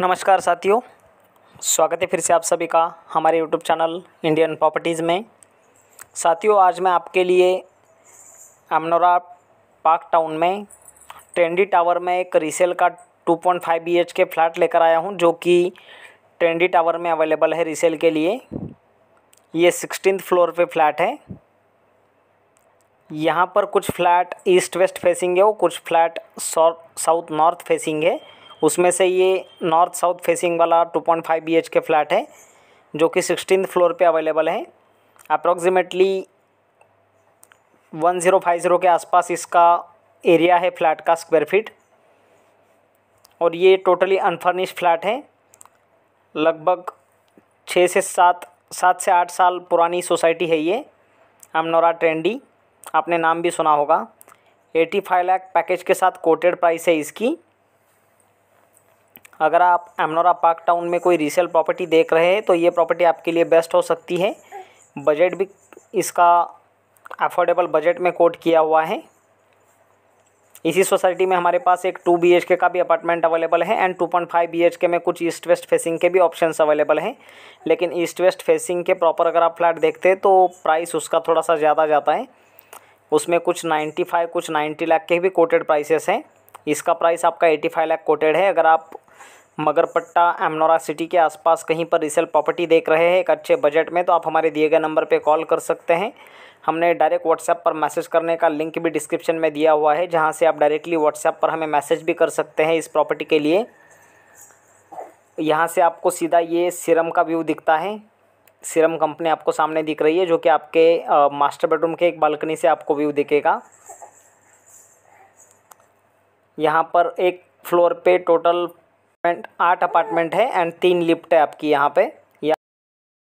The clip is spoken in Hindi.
नमस्कार साथियों स्वागत है फिर से आप सभी का हमारे यूट्यूब चैनल इंडियन प्रॉपर्टीज़ में साथियों आज मैं आपके लिए अमनोरा पार्क टाउन में ट्रेंडी टावर में एक रीसेल का 2.5 पॉइंट के फ्लैट लेकर आया हूं जो कि ट्रेंडी टावर में अवेलेबल है रीसेल के लिए ये सिक्सटीन फ्लोर पे फ्लैट है यहाँ पर कुछ फ्लैट ईस्ट वेस्ट फेसिंग है और कुछ फ्लैट साउथ नॉर्थ फेसिंग है उसमें से ये नॉर्थ साउथ फेसिंग वाला two point five B H K flat है जो कि सिक्सटीन फ्लोर पे अवेलेबल है approximately one zero five zero के आसपास इसका एरिया है फ्लैट का स्क्वायर फीट और ये टोटली अनफर्निश फ्लैट है लगभग छः से सात सात से आठ साल पुरानी सोसाइटी है ये अमनोरा ट्रेंडी आपने नाम भी सुना होगा एटी फाइव लाख पैकेज के साथ कोटेड प्राइस है इसकी अगर आप एमनोरा पार्क टाउन में कोई रीसेल प्रॉपर्टी देख रहे हैं तो ये प्रॉपर्टी आपके लिए बेस्ट हो सकती है बजट भी इसका अफोर्डेबल बजट में कोट किया हुआ है इसी सोसाइटी में हमारे पास एक टू बी का भी अपार्टमेंट अवेलेबल है and two point five B में कुछ ईस्ट वेस्ट फेसिंग के भी ऑप्शन अवेलेबल हैं लेकिन ईस्ट वेस्ट फेसिंग के प्रॉपर अगर आप फ्लैट देखते हैं तो प्राइस उसका थोड़ा सा ज़्यादा जाता है उसमें कुछ 95 कुछ 90 लाख के भी कोटेड प्राइसेस हैं इसका प्राइस आपका 85 लाख कोटेड है अगर आप मगरपट्टा एमनोरा सिटी के आसपास कहीं पर रिसल प्रॉपर्टी देख रहे हैं एक अच्छे बजट में तो आप हमारे दिए गए नंबर पर कॉल कर सकते हैं हमने डायरेक्ट व्हाट्सएप पर मैसेज करने का लिंक भी डिस्क्रिप्शन में दिया हुआ है जहाँ से आप डायरेक्टली व्हाट्सएप पर हमें मैसेज भी कर सकते हैं इस प्रॉपर्टी के लिए यहाँ से आपको सीधा ये सिरम का व्यू दिखता है सिरम कंपनी आपको सामने दिख रही है जो कि आपके आ, मास्टर बेडरूम के एक बालकनी से आपको व्यू दिखेगा यहाँ पर एक फ्लोर पे टोटल आठ अपार्टमेंट है एंड तीन लिफ्ट है आपकी यहाँ पे